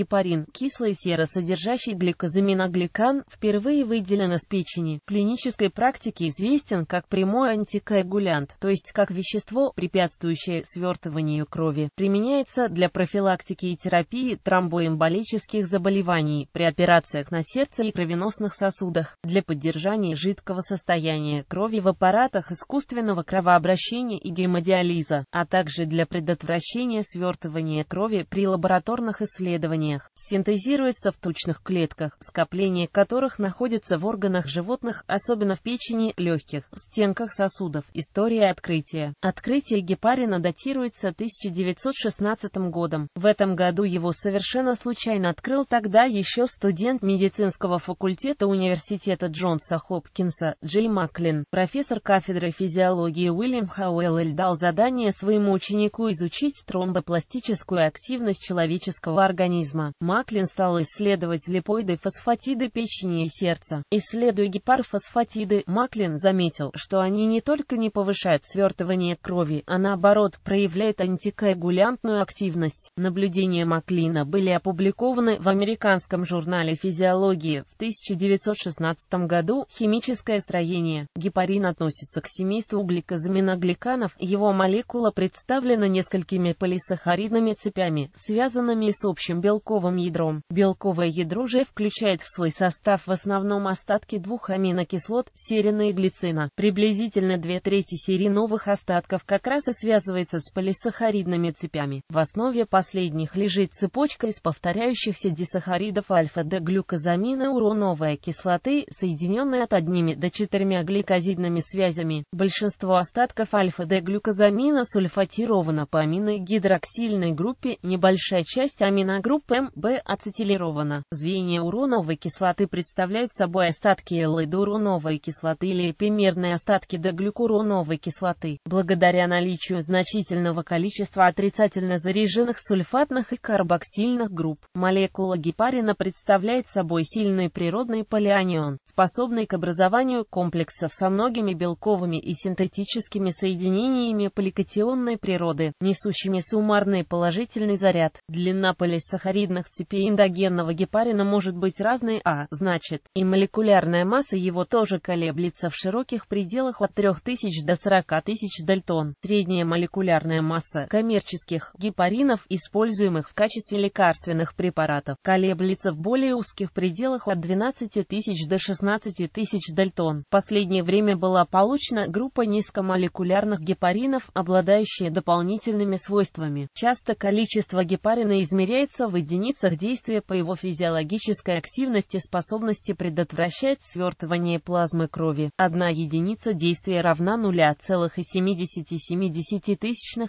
гепарин, кислая сера, содержащий гликозаминогликан, впервые выделен из печени. В клинической практике известен как прямой антикоагулянт, то есть как вещество, препятствующее свертыванию крови. Применяется для профилактики и терапии тромбоэмболических заболеваний, при операциях на сердце и кровеносных сосудах, для поддержания жидкого состояния крови в аппаратах искусственного кровообращения и гемодиализа, а также для предотвращения свертывания крови при лабораторных исследованиях растениях, синтезируется в тучных клетках, скопление которых находится в органах животных, особенно в печени, легких, стенках сосудов. История открытия. Открытие гепарина датируется 1916 годом. В этом году его совершенно случайно открыл тогда еще студент медицинского факультета университета Джонса Хопкинса Джей Маклин. Профессор кафедры физиологии Уильям Хауэлл дал задание своему ученику изучить тромбопластическую активность человеческого организма организма. Маклин стал исследовать липоиды фосфатиды печени и сердца. Исследуя гепарфосфатиды, Маклин заметил, что они не только не повышают свертывание крови, а наоборот проявляют антикоагулянтную активность. Наблюдения Маклина были опубликованы в американском журнале «Физиологии» в 1916 году «Химическое строение». Гепарин относится к семейству гликозаминогликанов, его молекула представлена несколькими полисахаридными цепями, связанными с общим белком белковым ядром. Белковое ядро же включает в свой состав в основном остатки двух аминокислот, серина и глицина. Приблизительно две трети сериновых остатков как раз и связывается с полисахаридными цепями. В основе последних лежит цепочка из повторяющихся дисахаридов альфа д глюкозамина уроновой кислоты, соединенная от одними до четырьмя гликозидными связями. Большинство остатков альфа д глюкозамина сульфатировано по аминогидроксильной группе, небольшая часть аминогрупп ПМБ ацетилирована. Звенья уроновой кислоты представляют собой остатки лайдуроновой кислоты или эпимерные остатки доглюкуроновой кислоты. Благодаря наличию значительного количества отрицательно заряженных сульфатных и карбоксильных групп, молекула гепарина представляет собой сильный природный полианион, способный к образованию комплексов со многими белковыми и синтетическими соединениями поликатионной природы, несущими суммарный положительный заряд. Длина полисахарина гибридных цепей эндогенного гепарина может быть разной, а, значит, и молекулярная масса его тоже колеблется в широких пределах от 3000 до 40 тысяч дальтон. Средняя молекулярная масса коммерческих гепаринов, используемых в качестве лекарственных препаратов, колеблется в более узких пределах от 12 тысяч до 16 тысяч дальтон. В последнее время была получена группа низкомолекулярных гепаринов, обладающие дополнительными свойствами. Часто количество гепарина измеряется в идеале единицах действия по его физиологической активности способности предотвращать свертывание плазмы крови. Одна единица действия равна 0,77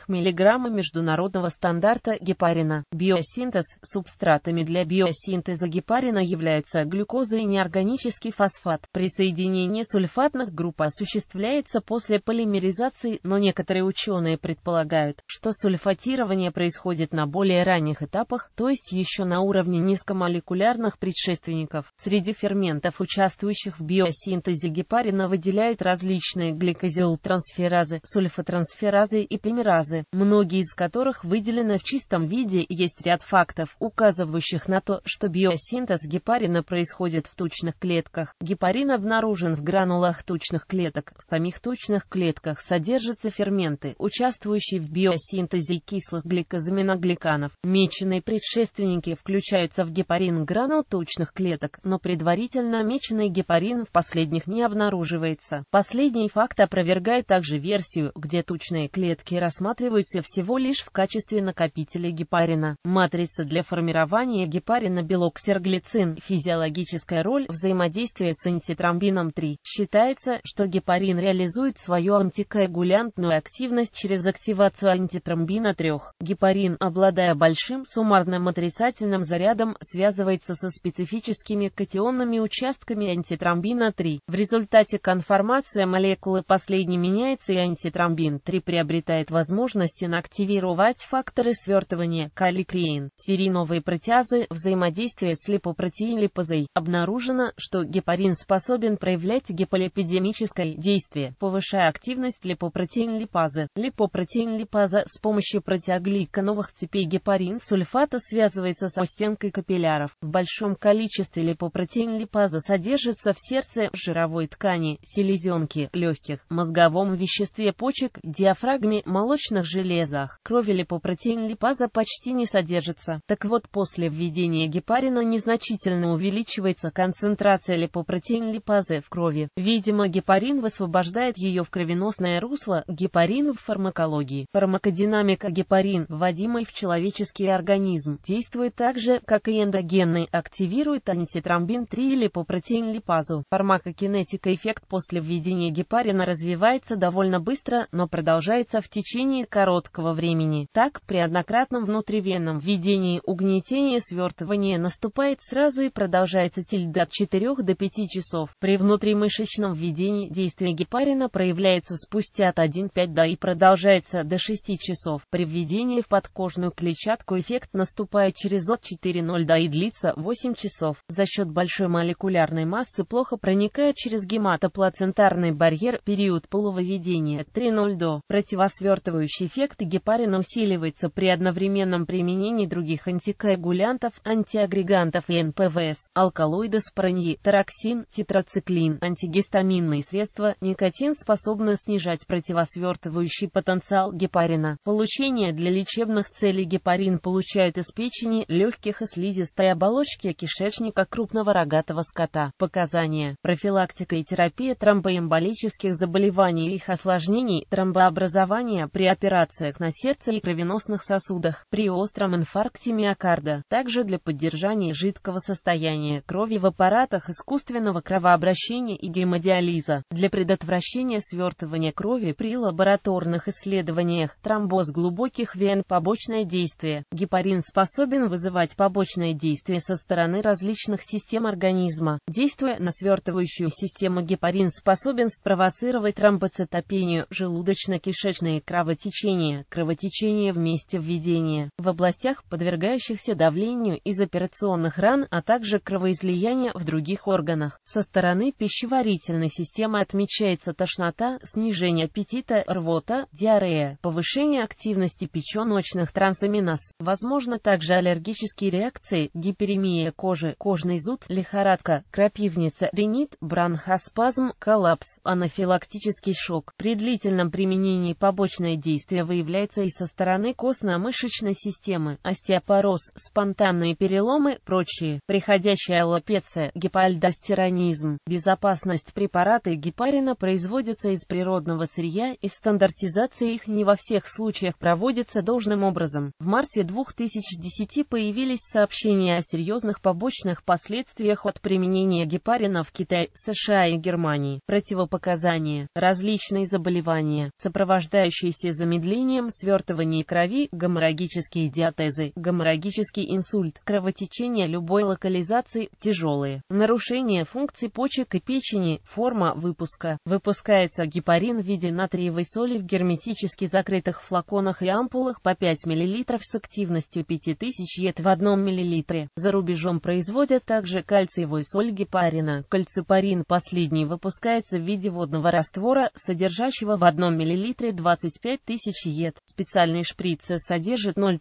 миллиграмма международного стандарта гепарина. Биосинтез субстратами для биосинтеза гепарина являются глюкоза и неорганический фосфат. Присоединение сульфатных групп осуществляется после полимеризации, но некоторые ученые предполагают, что сульфатирование происходит на более ранних этапах, то есть есть еще на уровне низкомолекулярных предшественников. Среди ферментов, участвующих в биосинтезе гепарина, выделяют различные гликозилтрансферазы, сульфотрансферазы и полимеразы, многие из которых выделены в чистом виде. Есть ряд фактов, указывающих на то, что биосинтез гепарина происходит в тучных клетках. Гепарин обнаружен в гранулах тучных клеток. В самих тучных клетках содержатся ферменты, участвующие в биосинтезе кислых гликозаминогликанов. Меченые предшественники родственники включаются в гепарин гранул тучных клеток, но предварительно меченный гепарин в последних не обнаруживается. Последний факт опровергает также версию, где тучные клетки рассматриваются всего лишь в качестве накопителя гепарина. Матрица для формирования гепарина белок серглицин, физиологическая роль взаимодействия с антитромбином 3. Считается, что гепарин реализует свою антикоагулянтную активность через активацию антитромбина 3. Гепарин, обладая большим суммарным матрицем, отрицательным зарядом связывается со специфическими катионными участками антитромбина-3. В результате конформация молекулы последней меняется и антитромбин-3 приобретает возможность инактивировать факторы свертывания каликреин. Сериновые протеазы взаимодействия с липопротеин-липазой. Обнаружено, что гепарин способен проявлять гиполипидемическое действие, повышая активность липопротеин-липазы. Липопротеин-липаза с помощью протеоглика новых цепей гепарин сульфата связывает связывается со стенкой капилляров. В большом количестве липопротеин липаза содержится в сердце, жировой ткани, селезенке, легких, мозговом веществе почек, диафрагме, молочных железах. Крови липопротеин липаза почти не содержится. Так вот, после введения гепарина незначительно увеличивается концентрация липопротеин липазы в крови. Видимо, гепарин высвобождает ее в кровеносное русло, гепарин в фармакологии. Фармакодинамика гепарин, вводимый в человеческий организм, действует действует так же, как и эндогенный, активирует антитромбин-3 или попротеин-липазу. Фармакокинетика эффект после введения гепарина развивается довольно быстро, но продолжается в течение короткого времени. Так, при однократном внутривенном введении угнетение свертывания наступает сразу и продолжается тильда от 4 до 5 часов. При внутримышечном введении действие гепарина проявляется спустя от 1,5 до и продолжается до 6 часов. При введении в подкожную клетчатку эффект наступает Бывает через от 4.0 до и длится 8 часов. За счет большой молекулярной массы плохо проникает через гематоплацентарный барьер период полувыведения 3.0 до. Противосвертывающий эффект гепарина усиливается при одновременном применении других антикоагулянтов, антиагрегантов и НПВС, алкалоиды спораньи, тараксин, тетрациклин, антигистаминные средства, никотин способны снижать противосвертывающий потенциал гепарина. Получение для лечебных целей гепарин получают из печени печени, легких и слизистой оболочки кишечника крупного рогатого скота. Показания. Профилактика и терапия тромбоэмболических заболеваний и их осложнений, тромбообразования при операциях на сердце и кровеносных сосудах, при остром инфаркте миокарда, также для поддержания жидкого состояния крови в аппаратах искусственного кровообращения и гемодиализа, для предотвращения свертывания крови при лабораторных исследованиях, тромбоз глубоких вен, побочное действие, гепарин способен способен вызывать побочные действия со стороны различных систем организма. Действуя на свертывающую систему гепарин способен спровоцировать тромбоцитопению, желудочно-кишечные кровотечения, кровотечение в месте введения, в областях, подвергающихся давлению из операционных ран, а также кровоизлияния в других органах. Со стороны пищеварительной системы отмечается тошнота, снижение аппетита, рвота, диарея, повышение активности печеночных трансаминаз. Возможно также аллергические реакции, гиперемия кожи, кожный зуд, лихорадка, крапивница, ринит, бронхоспазм, коллапс, анафилактический шок. При длительном применении побочное действие выявляется и со стороны костно-мышечной системы, остеопороз, спонтанные переломы, прочие, приходящая аллопеция, гипоальдостеронизм. Безопасность препараты гепарина производится из природного сырья и стандартизация их не во всех случаях проводится должным образом. В марте 2010 сети появились сообщения о серьезных побочных последствиях от применения гепарина в Китае, США и Германии, противопоказания, различные заболевания, сопровождающиеся замедлением свертывания крови, геморрагические диатезы, геморрагический инсульт, кровотечение любой локализации, тяжелые, нарушение функций почек и печени, форма выпуска. Выпускается гепарин в виде натриевой соли в герметически закрытых флаконах и ампулах по 5 мл с активностью 5000 тысяч йет в одном миллилитре. За рубежом производят также кальциевую соль гепарина. Кальципарин последний выпускается в виде водного раствора, содержащего в одном миллилитре 25 тысяч йет. Специальные шприцы содержат 0,2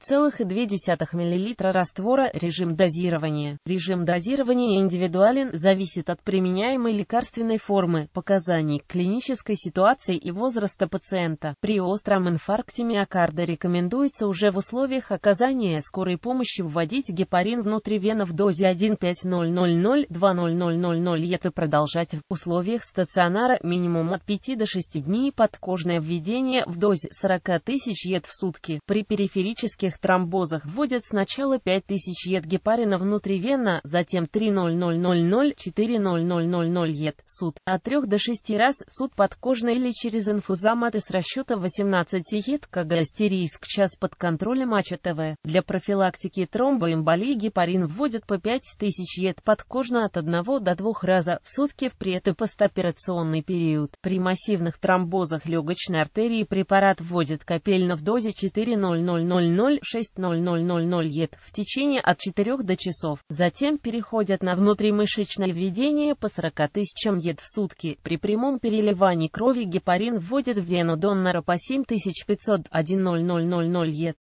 миллилитра раствора. Режим дозирования. Режим дозирования индивидуален, зависит от применяемой лекарственной формы, показаний, клинической ситуации и возраста пациента. При остром инфаркте миокарда рекомендуется уже в условиях оказания скорой помощи помощи вводить гепарин внутривенно в дозе 1,50000-20000 ЕТ продолжать в условиях стационара минимум от 5 до 6 дней подкожное введение в дозе 40 тысяч ЕТ в сутки. При периферических тромбозах вводят сначала 5 тысяч ЕТ гепарина внутривенно, затем 30000-4000 ЕТ суд, от 3 до 6 раз суд подкожно или через инфузомат с расчета 18 ЕТ КГ астериск час под контролем АЧТВ. Для профилактики профилактики тромбоэмболии гепарин вводят по 5000 ед подкожно от 1 до 2 раза в сутки в пред- и постоперационный период. При массивных тромбозах легочной артерии препарат вводит капельно в дозе 4000 6000 ед в течение от 4 до часов. Затем переходят на внутримышечное введение по 40 тысячам ед в сутки. При прямом переливании крови гепарин вводит в вену донора по 7500-1000 ед.